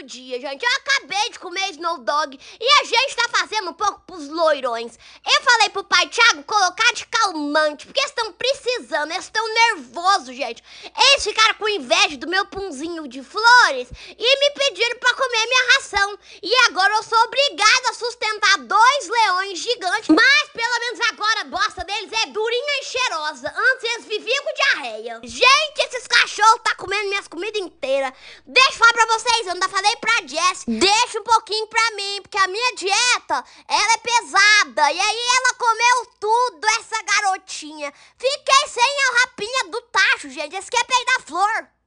do dia, gente. Eu acabei de comer Snow Dog e a gente tá fazendo um pouco pros loirões. Eu falei pro pai Thiago colocar de calmante, porque estão precisando, eles estão nervosos, gente. Eles ficaram com inveja do meu punzinho de flores e me pediram para comer minha ração. E agora eu sou obrigada a sustentar dois leões gigantes, mas pelo menos agora a bosta deles é durinha e cheirosa. Antes vingo com diarreia. Gente, esses cachorros tá comendo minhas comidas inteiras. Deixa eu falar pra vocês, eu ainda falei pra Jess. Deixa um pouquinho pra mim, porque a minha dieta, ela é pesada. E aí ela comeu tudo, essa garotinha. Fiquei sem a rapinha do tacho, gente. Esse aqui é peido da flor.